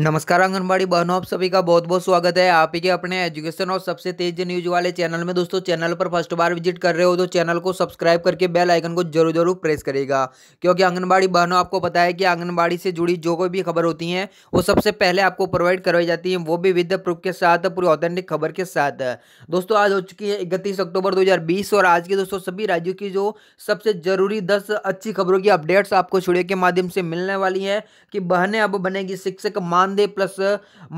नमस्कार आंगनबाड़ी बहनों आप सभी का बहुत बहुत स्वागत है आप ही के अपने एजुकेशन और सबसे तेज न्यूज वाले चैनल में दोस्तों चैनल पर फर्स्ट बार विजिट कर रहे हो तो चैनल को सब्सक्राइब करके बेल आइकन को जरूर जरूर प्रेस करेगा क्योंकि आंगनबाड़ी बहनों आपको पता है कि आंगनबाड़ी से जुड़ी जो कोई भी खबर होती है वो सबसे पहले आपको प्रोवाइड करवाई जाती है वो भी विद प्रूफ के साथ पूरी ऑथेंटिक खबर के साथ दोस्तों आज हो चुकी है इकतीस अक्टूबर दो और आज के दोस्तों सभी राज्यों की जो सबसे जरूरी दस अच्छी खबरों की अपडेट्स आपको छुड़े के माध्यम से मिलने वाली है कि बहने अब बनेगी शिक्षक मां मानदेय प्लस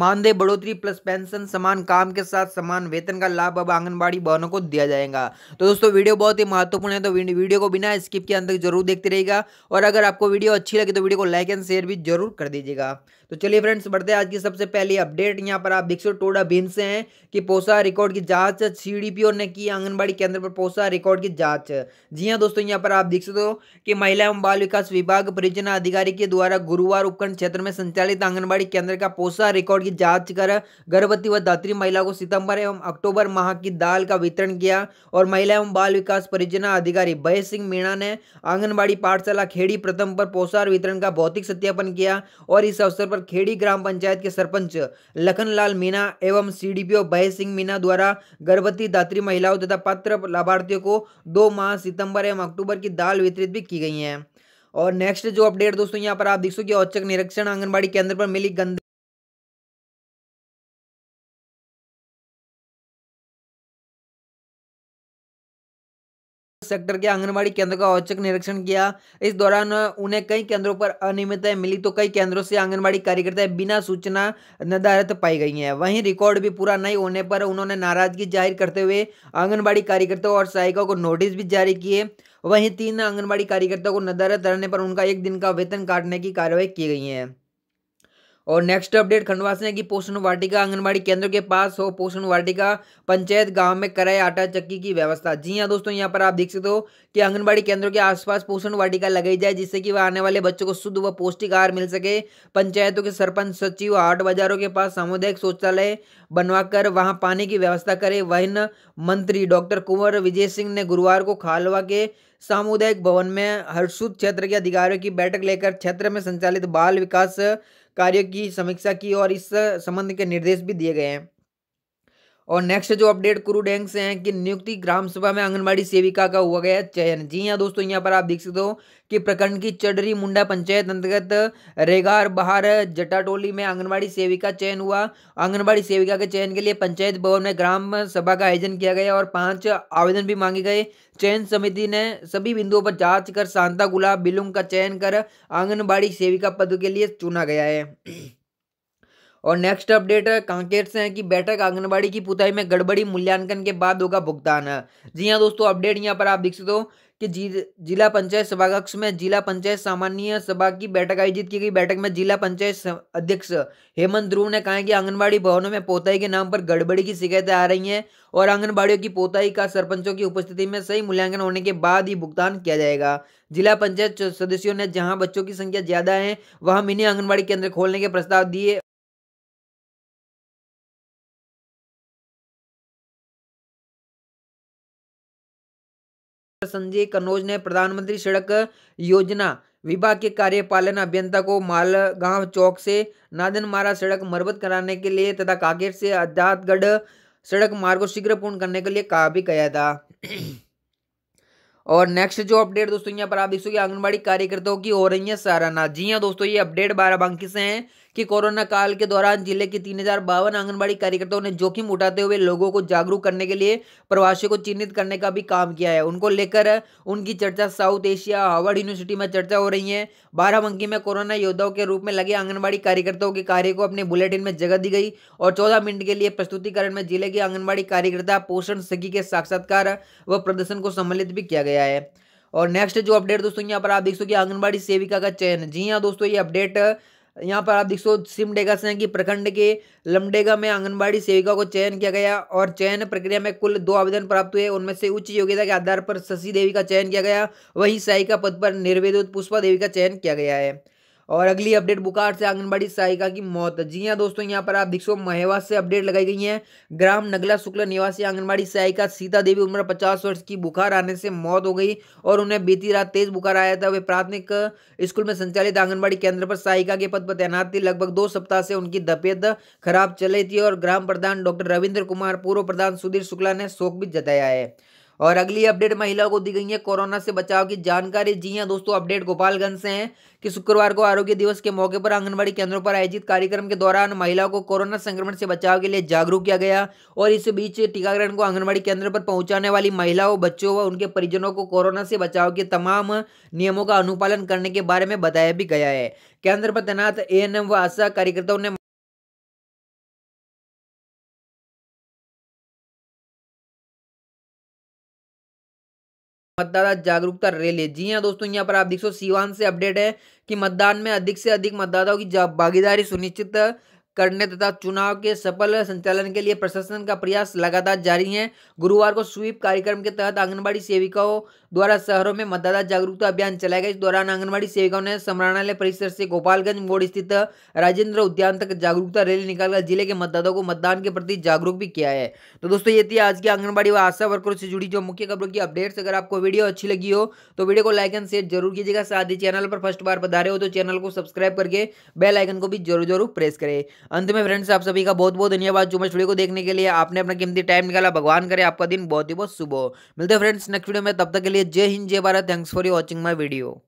मानदेय बढ़ोतरी प्लस पेंशन समान काम के साथ समान वेतन का लाभ अब आंगनबाड़ी बहनों को दिया जाएगा तो दोस्तों वीडियो बहुत ही महत्वपूर्ण है तो वीडियो को बिना स्किप के अंदर जरूर देखते रहेगा और अगर आपको वीडियो अच्छी लगे तो वीडियो को लाइक एंड शेयर भी जरूर कर दीजिएगा तो चलिए फ्रेंड्स बढ़ते हैं आज की सबसे पहली अपडेट यहाँ पर आप देख टोडा भीम से हैं कि पोसा रिकॉर्ड की जांच सीडीपीओ ने की आंगनबाड़ी केंद्र पर पोसा रिकॉर्ड की जांच जी हाँ दोस्तों यहाँ पर आप देख सकते हो कि महिला एवं बाल विकास विभाग परियोजना अधिकारी के द्वारा गुरुवार उपखंड क्षेत्र में संचालित आंगनबाड़ी केंद्र का पोषा रिकॉर्ड की जांच कर गर्भवती व धात्री महिला को सितंबर एवं अक्टूबर माह की दाल का वितरण किया और महिला एवं बाल विकास परियोजना अधिकारी भय सिंह मीणा ने आंगनबाड़ी पाठशाला खेड़ी प्रथम पर पोषाहार वितरण का भौतिक सत्यापन किया और इस अवसर पर खेड़ी ग्राम पंचायत के सरपंच लखनलाल मीणा एवं सी भय सिंह मीणा द्वारा गर्भवती धात्री महिलाओं तथा पात्र लाभार्थियों को दो माह सितंबर एवं अक्टूबर की दाल वितरित भी की गई है और नेक्स्ट जो अपडेट दोस्तों यहाँ पर आप देख सकते औचक निरीक्षण आंगनबाड़ी केंद्र पर मिली गंदगी सेक्टर के आंगनबाड़ी केंद्र का औचक निरीक्षण किया इस दौरान उन्हें कई केंद्रों पर अनियमितताएं मिली तो कई केंद्रों से आंगनबाड़ी कार्यकर्ताएं बिना सूचना निर्धारित पाई गई हैं वहीं रिकॉर्ड भी पूरा नहीं होने पर उन्होंने नाराजगी जाहिर करते हुए आंगनबाड़ी कार्यकर्ताओं और सहायिकाओं को नोटिस भी जारी किए वहीं तीन आंगनबाड़ी कार्यकर्ताओं को निर्धारित रहने पर उनका एक दिन का वेतन काटने की कार्रवाई की गई है और नेक्स्ट अपडेट खंडवा से कि पोषण वाटिका आंगनबाड़ी केंद्र के पास हो पोषण वाटिका पंचायत गांव में कराए आटा चक्की की व्यवस्था जी हाँ दोस्तों यहाँ पर आप देख सकते हो कि आंगनबाड़ी केंद्रों के आसपास पोषण वाटिका लगाई जाए जिससे कि वह आने वाले बच्चों को शुद्ध व पौष्टिक आहार मिल सके पंचायतों के सरपंच सचिव हाट बाजारों के पास सामुदायिक शौचालय बनवाकर वहां पानी की व्यवस्था करे वहन मंत्री डॉक्टर कुंवर विजय सिंह ने गुरुवार को खालवा के सामुदायिक भवन में हर्षुद क्षेत्र के अधिकारियों की बैठक लेकर क्षेत्र में संचालित बाल विकास कार्य की समीक्षा की और इस संबंध के निर्देश भी दिए गए हैं और नेक्स्ट जो अपडेट कुरु डैंग से हैं कि नियुक्ति ग्राम सभा में आंगनबाड़ी सेविका का हुआ गया चयन जी हाँ दोस्तों यहाँ पर आप देख सकते हो कि प्रखंड की चडरी मुंडा पंचायत अंतर्गत रेगार बहार जटाटोली में आंगनबाड़ी सेविका चयन हुआ आंगनबाड़ी सेविका के चयन के लिए पंचायत भवन में ग्राम सभा का आयोजन किया गया और पांच आवेदन भी मांगे गए चयन समिति ने सभी बिंदुओं पर जांच कर सांता गुलाब बिलुंग का चयन कर आंगनबाड़ी सेविका पद के लिए चुना गया है और नेक्स्ट अपडेट कांकेर से है कि बैठक आंगनबाड़ी की पुताई में गड़बड़ी मूल्यांकन के बाद होगा भुगतान जी हाँ दोस्तों अपडेट यहाँ पर आप देख सकते हो कि जी जिला पंचायत सभाकक्ष में जिला पंचायत सामान्य सभा की बैठक आयोजित की गई बैठक में जिला पंचायत अध्यक्ष हेमंत ध्रुव ने कहा कि आंगनबाड़ी भवनों में पोताई के नाम पर गड़बड़ी की शिकायतें आ रही हैं और आंगनबाड़ियों की पोताई का सरपंचों की उपस्थिति में सही मूल्यांकन होने के बाद ही भुगतान किया जाएगा जिला पंचायत सदस्यों ने जहाँ बच्चों की संख्या ज्यादा है वहां मिनी आंगनबाड़ी केंद्र खोलने के प्रस्ताव दिए संजय कन्नौज ने प्रधानमंत्री सड़क योजना विभाग के कार्यपालन अभियंता को मालगांव चौक से नादन मारा सड़क मरबत कराने के लिए तथा कांकेर से आजादगढ़ सड़क मार्ग को शीघ्र पूर्ण करने के लिए कहा भी गया था और नेक्स्ट जो अपडेट दोस्तों यहाँ पर आप देख सकते आंगनबाड़ी कार्यकर्ताओं की हो रही है सराहना जी हाँ दोस्तों ये अपडेट बाराबंकी से हैं कि कोरोना काल के दौरान जिले के तीन हजार बावन आंगनबाड़ी कार्यकर्ताओं ने जोखिम उठाते हुए लोगों को जागरूक करने के लिए प्रवासियों को चिन्हित करने का भी काम किया है उनको लेकर उनकी चर्चा साउथ एशिया हार्वर्ड यूनिवर्सिटी में चर्चा हो रही है बाराबंकी में कोरोना योद्धाओं के रूप में लगे आंगनबाड़ी कार्यकर्ताओं के कार्य को अपने बुलेटिन में जगह दी गई और चौदह मिनट के लिए प्रस्तुतिकरण में जिले के आंगनबाड़ी कार्यकर्ता पोषण सखी के साक्षात्कार व प्रदर्शन को सम्मिलित भी किया गया है और नेक्स्ट जो अपडेट दोस्तों यहाँ पर आप देख सकते आंगनबाड़ी सेविका का चयन जी हाँ दोस्तों ये अपडेट यहाँ पर आप देख सो सिमडेगा की प्रखंड के लमडेगा में आंगनबाड़ी सेविका को चयन किया गया और चयन प्रक्रिया में कुल दो आवेदन प्राप्त हुए उनमें से उच्च योग्यता के आधार पर शशि देवी का चयन किया गया वहीं सहायिका पद पर निर्वेदित पुष्पा देवी का चयन किया गया है और अगली अपडेट बुखार से आंगनबाड़ी सहायिका की मौत जी हाँ दोस्तों यहाँ पर आप देख सको से अपडेट लगाई गई है ग्राम नगला शुक्ला निवासी आंगनबाड़ी सहायिका सीता देवी उम्र पचास वर्ष की बुखार आने से मौत हो गई और उन्हें बीती रात तेज बुखार आया था वे प्राथमिक स्कूल में संचालित आंगनबाड़ी केंद्र पर सहायिका के पद पर तैनात थी लगभग दो सप्ताह से उनकी तबियत खराब चल रही थी और ग्राम प्रधान डॉक्टर रविन्द्र कुमार पूर्व प्रधान सुधीर शुक्ला ने शोक भी जताया है और अगली अपडेट महिलाओं को दी गई है कोरोना से बचाव की जानकारी जी हाँ दोस्तों अपडेट गोपालगंज से है कि शुक्रवार को आरोग्य दिवस के मौके पर आंगनबाड़ी केंद्रों पर आयोजित कार्यक्रम के दौरान महिलाओं को कोरोना संक्रमण से बचाव के लिए जागरूक किया गया और इस बीच टीकाकरण को आंगनबाड़ी केंद्र पर पहुंचाने वाली महिलाओं बच्चों व उनके परिजनों को कोरोना से बचाव के तमाम नियमों का अनुपालन करने के बारे में बताया भी गया है केंद्र पर तैनात एम व आशा कार्यकर्ताओं ने मतदाता जागरूकता रैली जी हाँ दोस्तों यहाँ पर आप देख सो सीवान से अपडेट है कि मतदान में अधिक से अधिक मतदाताओं की भागीदारी सुनिश्चित करने तथा चुनाव के सफल संचालन के लिए प्रशासन का प्रयास लगातार जारी है गुरुवार को स्वीप कार्यक्रम के तहत आंगनबाड़ी सेविकाओं द्वारा शहरों में मतदाता जागरूकता अभियान चलाया गया इस दौरान आंगनबाड़ी सेविकाओं ने समरणालय परिसर से गोपालगंज मोड़ स्थित राजेंद्र उद्यान तक जागरूकता रैली निकालकर जिले के मतदाताओं को मतदान के प्रति जागरूक भी किया है तो दोस्तों ये थी आज की आंगनबाड़ी व आशा वर्करों से जुड़ी जो मुख्य खबरों की अपडेट्स अगर आपको वीडियो अच्छी लगी हो तो वीडियो को लाइक एंड शेयर जरूर कीजिएगा साथ ही चैनल पर फर्स्ट बार पधारे हो तो चैनल को सब्सक्राइब करके बेल आइकन को भी जरूर जरूर प्रेस करें अंत में फ्रेंड्स आप सभी का बहुत बहुत धन्यवाद जो मैं वीडियो को देखने के लिए आपने अपना कीमती टाइम निकाला भगवान करे आपका दिन बहुत ही बहुत शुभ हो मिलते हैं फ्रेंड्स नेक्स्ट वीडियो में तब तक के लिए जय हिंद जय Bharat thanks for you watching my video